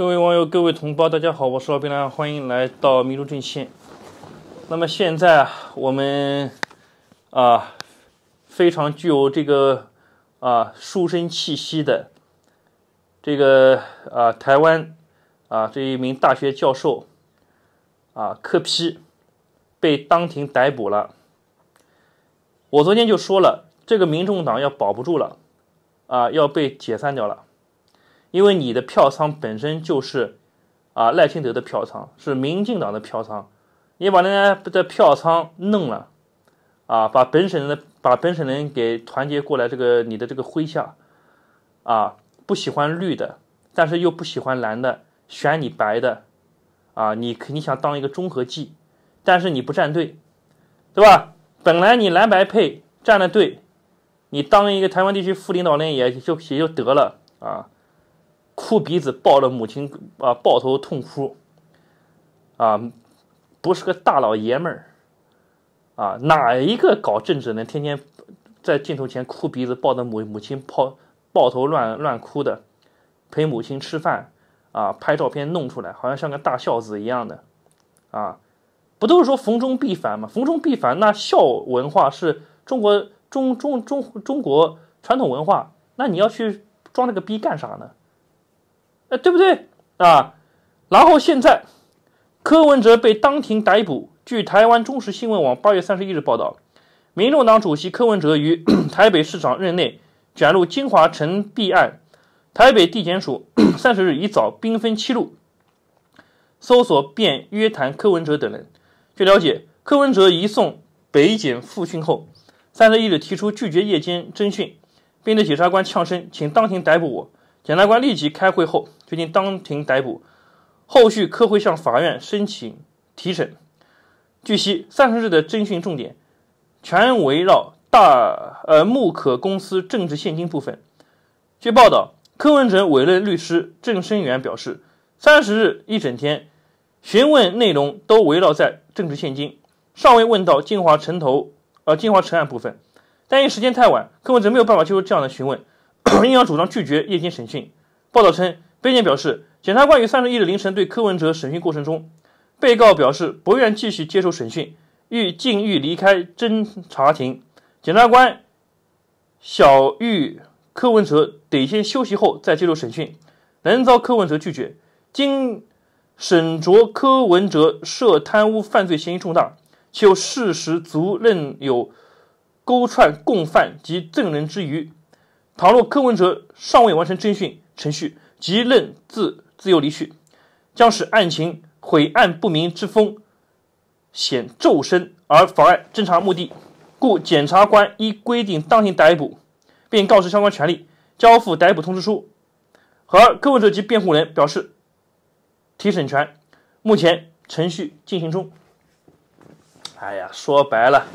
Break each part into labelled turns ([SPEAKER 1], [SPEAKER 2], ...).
[SPEAKER 1] 各位网友，各位同胞，大家好，我是老兵啊，欢迎来到民族前线。那么现在啊，我们啊非常具有这个啊书生气息的这个啊台湾啊这一名大学教授啊柯批被当庭逮捕了。我昨天就说了，这个民众党要保不住了，啊要被解散掉了。因为你的票仓本身就是，啊，赖清德的票仓是民进党的票仓，你把人家的票仓弄了，啊，把本省的把本省人给团结过来，这个你的这个麾下，啊，不喜欢绿的，但是又不喜欢蓝的，选你白的，啊，你肯定想当一个中和剂，但是你不站队，对吧？本来你蓝白配站了队，你当一个台湾地区副领导人也就也就得了啊。哭鼻子抱着母亲啊，抱头痛哭，啊，不是个大老爷们儿，啊，哪一个搞政治的天天在镜头前哭鼻子抱着母母亲抱抱头乱乱哭的，陪母亲吃饭啊，拍照片弄出来，好像像个大孝子一样的，啊，不都是说逢中必反吗？逢中必反，那孝文化是中国中中中中国传统文化，那你要去装那个逼干啥呢？啊，对不对啊？然后现在，柯文哲被当庭逮捕。据台湾中时新闻网八月三十一日报道，民众党主席柯文哲于 台北市长任内卷入金华城弊案，台北地检署 三十日一早兵分七路，搜索并约谈柯文哲等人。据了解，柯文哲移送北检复讯后，三十一日提出拒绝夜间侦讯，并对检察官呛声，请当庭逮捕我。检察官立即开会后。决定当庭逮捕，后续科会向法院申请提审。据悉，三十日的侦讯重点全围绕大呃木可公司政治现金部分。据报道，柯文哲委任律师郑生元表示，三十日一整天询问内容都围绕在政治现金，尚未问到金华城投呃金华城案部分。但因时间太晚，柯文哲没有办法接受这样的询问，因 而主张拒绝夜间审讯。报道称。卑告表示，检察官于三十一日凌晨对柯文哲审讯过程中，被告表示不愿继续接受审讯，欲禁欲离开侦查庭。检察官小玉柯文哲得先休息后再接受审讯，仍遭柯文哲拒绝。经审酌，柯文哲涉贪污犯罪嫌疑重大，且有事实足认有勾串共犯及证人之余，倘若柯文哲尚未完成侦讯程序。即认自自由离去，将使案情晦暗不明之风显骤生，而妨碍侦查目的。故检察官依规定当庭逮捕，并告知相关权利，交付逮捕通知书而柯文者及辩护人表示提审权。目前程序进行中。哎呀，说白了，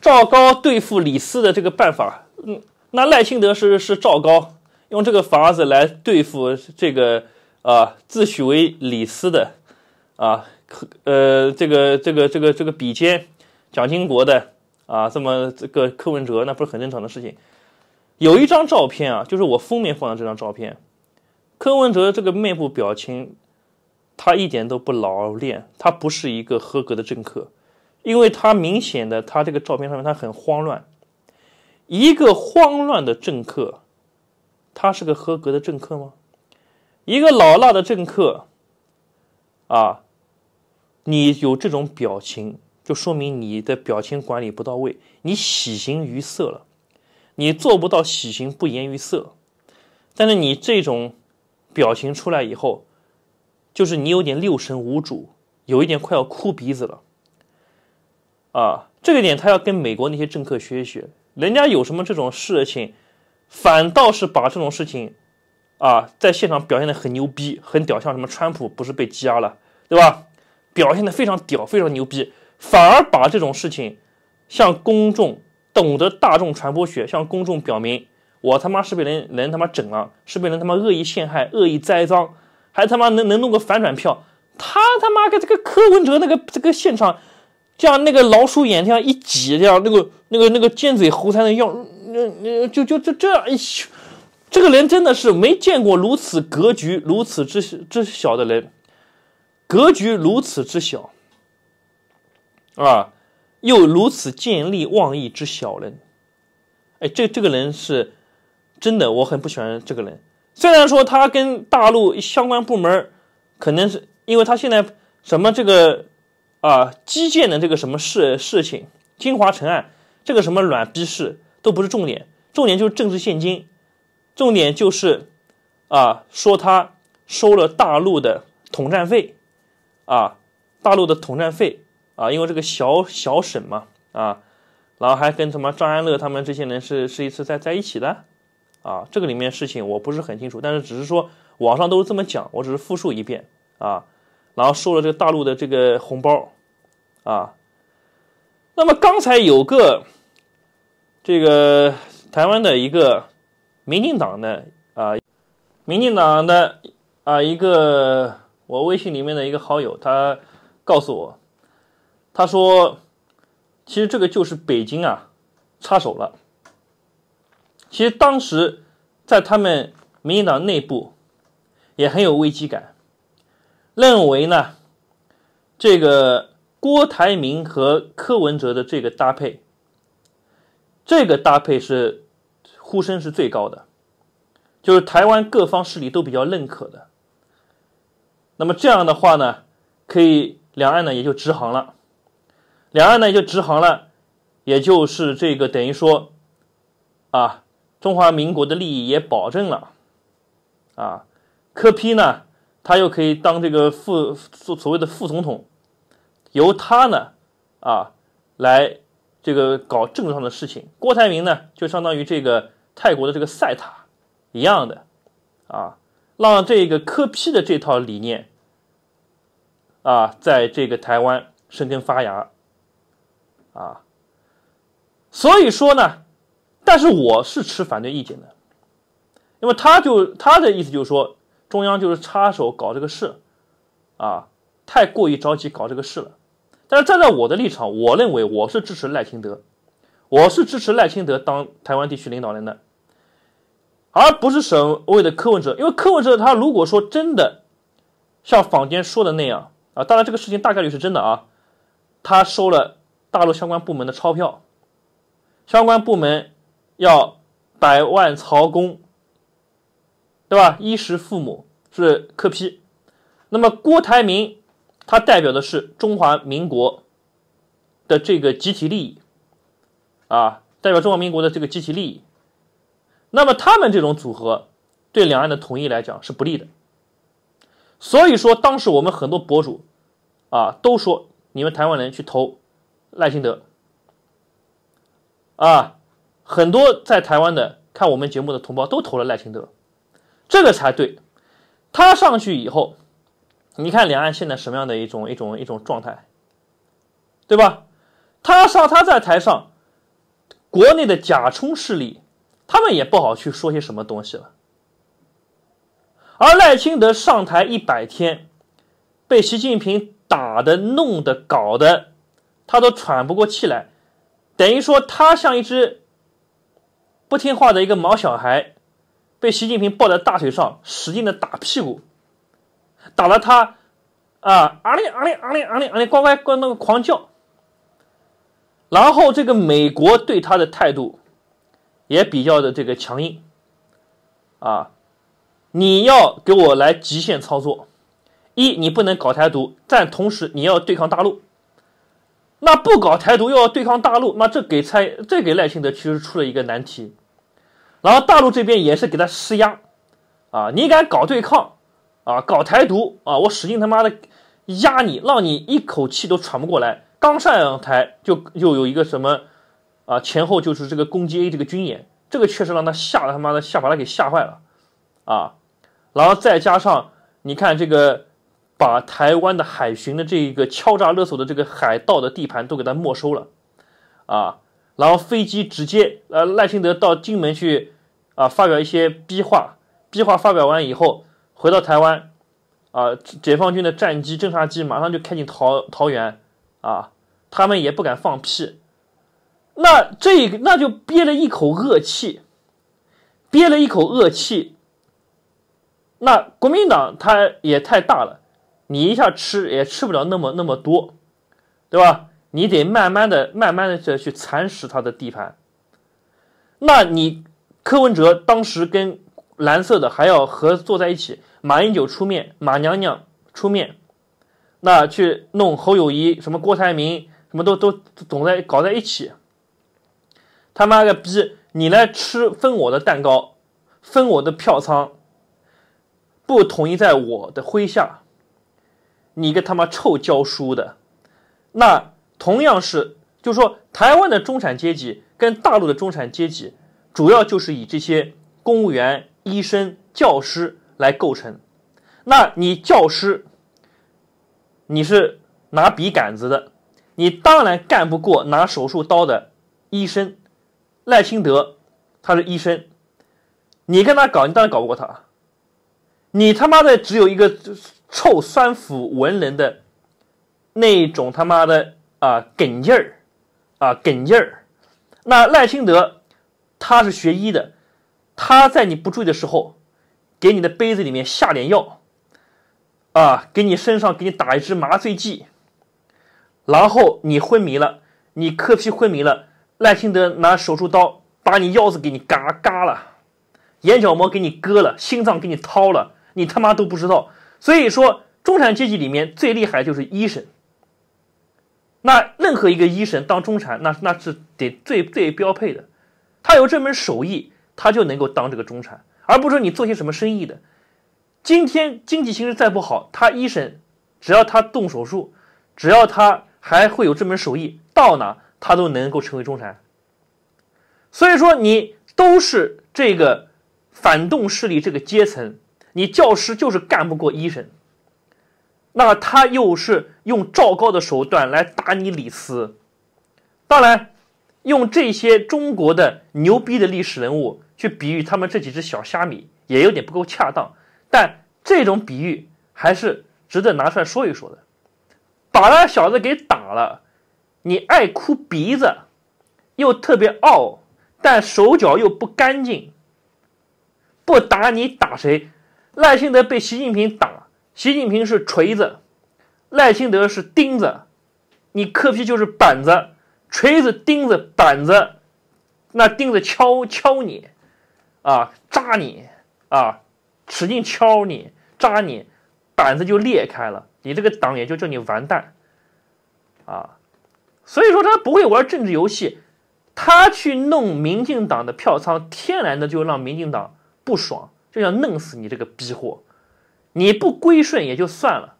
[SPEAKER 1] 赵高对付李斯的这个办法，嗯，那赖清德是是赵高。用这个法子来对付这个啊，自诩为李斯的啊，呃，这个这个这个这个比肩蒋经国的啊，这么这个柯文哲，那不是很正常的事情？有一张照片啊，就是我封面放的这张照片，柯文哲这个面部表情，他一点都不老练，他不是一个合格的政客，因为他明显的他这个照片上面他很慌乱，一个慌乱的政客。他是个合格的政客吗？一个老辣的政客。啊，你有这种表情，就说明你的表情管理不到位，你喜形于色了，你做不到喜形不言于色。但是你这种表情出来以后，就是你有点六神无主，有一点快要哭鼻子了。啊，这个点他要跟美国那些政客学一学，人家有什么这种事情。反倒是把这种事情，啊，在现场表现的很牛逼，很屌像什么川普不是被羁押了，对吧？表现的非常屌，非常牛逼，反而把这种事情向公众懂得大众传播学，向公众表明，我他妈是被人人他妈整了，是被人他妈恶意陷害、恶意栽赃，还他妈能能弄个反转票。他他妈跟这个柯文哲那个这个现场，样那个老鼠眼睛样一挤，这样那个那个那个尖嘴猴腮的样。嗯，就就就这样，哎，这个人真的是没见过如此格局如此之之小的人，格局如此之小，啊，又如此见利忘义之小人，哎，这这个人是真的，我很不喜欢这个人。虽然说他跟大陆相关部门，可能是因为他现在什么这个啊基建的这个什么事事情，金华城案这个什么软逼事。都不是重点，重点就是政治献金，重点就是，啊，说他收了大陆的统战费，啊，大陆的统战费，啊，因为这个小小沈嘛，啊，然后还跟什么张安乐他们这些人是是一次在在一起的，啊，这个里面事情我不是很清楚，但是只是说网上都是这么讲，我只是复述一遍，啊，然后收了这个大陆的这个红包，啊，那么刚才有个。这个台湾的一个民进党呢，啊，民进党的啊一个我微信里面的一个好友，他告诉我，他说，其实这个就是北京啊插手了。其实当时在他们民进党内部也很有危机感，认为呢，这个郭台铭和柯文哲的这个搭配。这个搭配是呼声是最高的，就是台湾各方势力都比较认可的。那么这样的话呢，可以两岸呢也就直航了，两岸呢也就直航了，也就是这个等于说，啊，中华民国的利益也保证了，啊，柯批呢他又可以当这个副所谓的副总统，由他呢啊来。这个搞政治上的事情，郭台铭呢就相当于这个泰国的这个赛塔一样的啊，让这个柯批的这套理念啊，在这个台湾生根发芽啊。所以说呢，但是我是持反对意见的，因为他就他的意思就是说，中央就是插手搞这个事啊，太过于着急搞这个事了。但是站在我的立场，我认为我是支持赖清德，我是支持赖清德当台湾地区领导人的，而不是所谓的柯文哲。因为柯文哲他如果说真的像坊间说的那样啊，当然这个事情大概率是真的啊，他收了大陆相关部门的钞票，相关部门要百万曹公，对吧？衣食父母是克批，那么郭台铭。他代表的是中华民国的这个集体利益，啊，代表中华民国的这个集体利益。那么他们这种组合对两岸的统一来讲是不利的。所以说，当时我们很多博主啊都说，你们台湾人去投赖清德，啊，很多在台湾的看我们节目的同胞都投了赖清德，这个才对。他上去以后。你看两岸现在什么样的一种一种一种状态，对吧？他上他在台上，国内的假充势力，他们也不好去说些什么东西了。而赖清德上台一百天，被习近平打的、弄的、搞的，他都喘不过气来，等于说他像一只不听话的一个毛小孩，被习近平抱在大腿上，使劲的打屁股。打了他，啊，啊哩啊哩啊哩啊哩啊哩，呱呱呱那个狂叫。然后这个美国对他的态度也比较的这个强硬，啊，你要给我来极限操作，一你不能搞台独，但同时你要对抗大陆。那不搞台独又要对抗大陆，那这给蔡，这给赖清德其实出了一个难题。然后大陆这边也是给他施压，啊，你敢搞对抗？啊，搞台独啊！我使劲他妈的压你，让你一口气都喘不过来。刚上台就又有一个什么啊，前后就是这个攻击 A 这个军演，这个确实让他吓得他妈的吓把他给吓坏了啊。然后再加上你看这个，把台湾的海巡的这个敲诈勒索的这个海盗的地盘都给他没收了啊。然后飞机直接呃赖清德到金门去啊发表一些逼话逼话发表完以后。回到台湾，啊，解放军的战机、侦察机马上就开进桃桃园，啊，他们也不敢放屁，那这那就憋了一口恶气，憋了一口恶气。那国民党他也太大了，你一下吃也吃不了那么那么多，对吧？你得慢慢的、慢慢的去去蚕食他的地盘。那你柯文哲当时跟蓝色的还要合作在一起。马英九出面，马娘娘出面，那去弄侯友谊、什么郭台铭，什么都都总在搞在一起。他妈个逼，你来吃分我的蛋糕，分我的票仓，不统一在我的麾下，你个他妈臭教书的！那同样是，就是说，台湾的中产阶级跟大陆的中产阶级，主要就是以这些公务员、医生、教师。来构成，那你教师，你是拿笔杆子的，你当然干不过拿手术刀的医生赖清德，他是医生，你跟他搞，你当然搞不过他，你他妈的只有一个臭酸腐文人的那种他妈的啊梗劲儿，啊梗劲儿，那赖清德他是学医的，他在你不注意的时候。给你的杯子里面下点药，啊，给你身上给你打一支麻醉剂，然后你昏迷了，你磕皮昏迷了，赖清德拿手术刀把你腰子给你嘎嘎了，眼角膜给你割了，心脏给你掏了，你他妈都不知道。所以说，中产阶级里面最厉害就是医生。那任何一个医生当中产，那那是得最最标配的，他有这门手艺，他就能够当这个中产。而不是你做些什么生意的，今天经济形势再不好，他医生只要他动手术，只要他还会有这门手艺，到哪他都能够成为中产。所以说你都是这个反动势力这个阶层，你教师就是干不过医生，那他又是用赵高的手段来打你李斯，当然。用这些中国的牛逼的历史人物去比喻他们这几只小虾米，也有点不够恰当。但这种比喻还是值得拿出来说一说的。把那小子给打了，你爱哭鼻子，又特别傲，但手脚又不干净。不打你打谁？赖清德被习近平打，习近平是锤子，赖清德是钉子，你磕皮就是板子。锤子钉子板子，那钉子敲敲你，啊扎你啊，使劲敲你扎你，板子就裂开了，你这个党也就叫你完蛋，啊，所以说他不会玩政治游戏，他去弄民进党的票仓，天然的就让民进党不爽，就想弄死你这个逼货，你不归顺也就算了，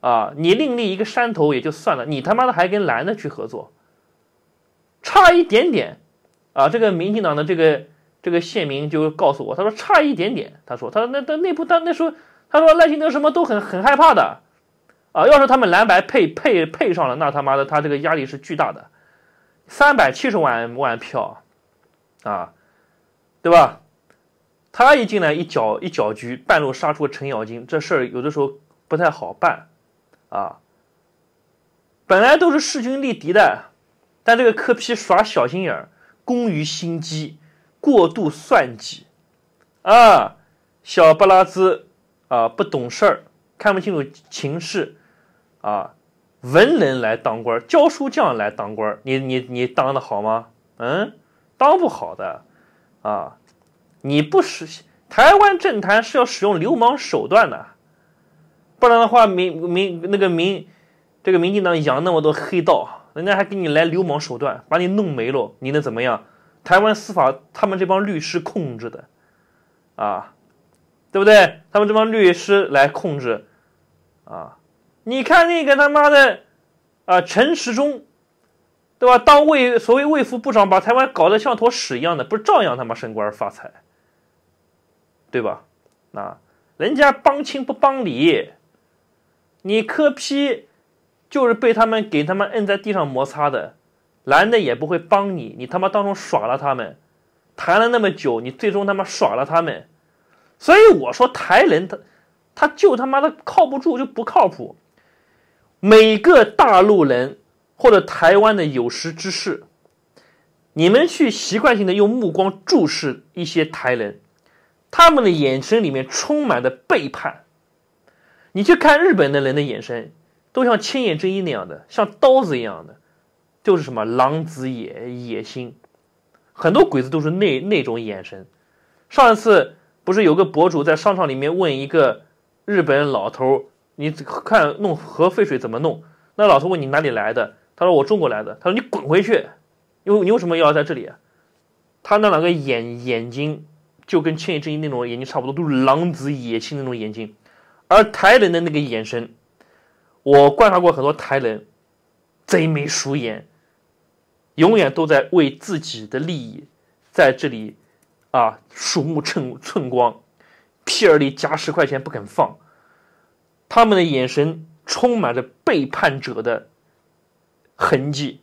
[SPEAKER 1] 啊，你另立一个山头也就算了，你他妈的还跟蓝的去合作。差一点点，啊，这个民进党的这个这个县民就告诉我，他说差一点点，他说他那他内部他那时候他说赖清德什么都很很害怕的，啊，要是他们蓝白配配配上了，那他妈的他这个压力是巨大的，三百七十万万票，啊，对吧？他一进来一搅一搅局，半路杀出个程咬金，这事儿有的时候不太好办，啊，本来都是势均力敌的。但这个柯皮耍小心眼儿，工于心机，过度算计，啊，小布拉兹啊，不懂事儿，看不清楚情势，啊，文人来当官，教书匠来当官，你你你当的好吗？嗯，当不好的，啊，你不使台湾政坛是要使用流氓手段的，不然的话，民民那个民这个民进党养那么多黑道。人家还给你来流氓手段，把你弄没了，你能怎么样？台湾司法他们这帮律师控制的，啊，对不对？他们这帮律师来控制，啊，你看那个他妈的，啊，陈时中，对吧？当卫所谓卫福部长，把台湾搞得像坨屎一样的，不是照样他妈升官发财，对吧？那人家帮亲不帮理，你磕批。就是被他们给他们摁在地上摩擦的，男的也不会帮你，你他妈当中耍了他们，谈了那么久，你最终他妈耍了他们，所以我说台人他他就他妈的靠不住，就不靠谱。每个大陆人或者台湾的有识之士，你们去习惯性的用目光注视一些台人，他们的眼神里面充满的背叛。你去看日本的人的眼神。都像千眼真一那样的，像刀子一样的，就是什么狼子野野心，很多鬼子都是那那种眼神。上一次不是有个博主在商场里面问一个日本老头，你看弄核废水怎么弄？那老头问你哪里来的？他说我中国来的。他说你滚回去，因为你为什么要在这里？他那两个眼眼睛就跟千眼真一那种眼睛差不多，都是狼子野心那种眼睛，而台人的那个眼神。我观察过很多台人，贼眉鼠眼，永远都在为自己的利益在这里，啊，鼠目寸寸光，屁眼里夹十块钱不肯放。他们的眼神充满着背叛者的痕迹，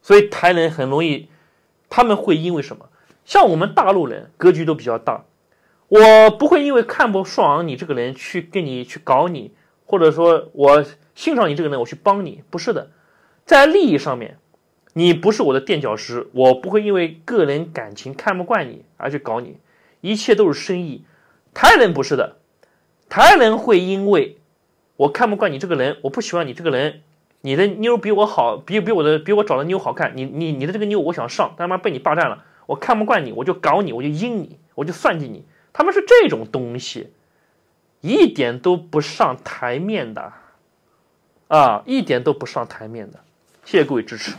[SPEAKER 1] 所以台人很容易，他们会因为什么？像我们大陆人格局都比较大，我不会因为看不爽你这个人去跟你去搞你。或者说，我欣赏你这个人，我去帮你，不是的，在利益上面，你不是我的垫脚石，我不会因为个人感情看不惯你而去搞你，一切都是生意。台人不是的，台人会因为我看不惯你这个人，我不喜欢你这个人，你的妞比我好，比比我的比我找的妞好看，你你你的这个妞我想上，他妈被你霸占了，我看不惯你，我就搞你，我就阴你，我就算计你，他们是这种东西。一点都不上台面的，啊，一点都不上台面的，谢谢各位支持。